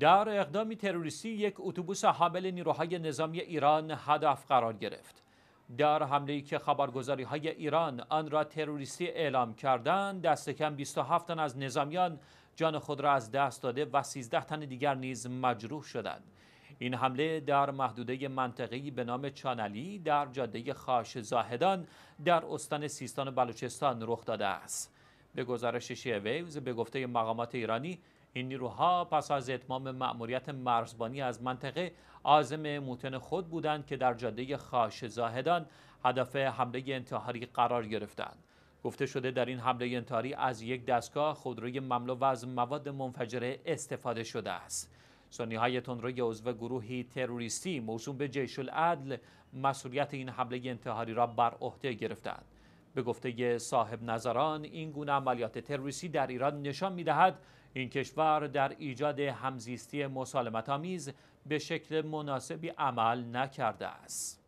در اقدامی تروریستی یک اتوبوس حامل نیروهای نظامی ایران هدف قرار گرفت. در حمله‌ای که خبرگزاری های ایران آن را تروریستی اعلام کردند، دست کم 27 تن از نظامیان جان خود را از دست داده و 13 تن دیگر نیز مجروح شدند. این حمله در محدوده منطقه‌ای به نام چانلی در جاده خاش زاهدان در استان سیستان و بلوچستان رخ داده است. به گزارش شیعه ویوز به گفته مقامات ایرانی این نیروها پس از اتمام مأموریت مرزبانی از منطقه عازم موتن خود بودند که در جاده خاش زاهدان هدف حمله انتحاری قرار گرفتند گفته شده در این حمله انتحاری از یک دستگاه خودروی مملو و از مواد منفجره استفاده شده است سنی های تندروی عضو گروهی تروریستی موسوم به جیش العدل مسئولیت این حمله انتحاری را بر عهده گرفتند به گفته صاحب نظران این گونه عملیات تروریستی در ایران نشان میدهد این کشور در ایجاد همزیستی مسالمت آمیز به شکل مناسبی عمل نکرده است.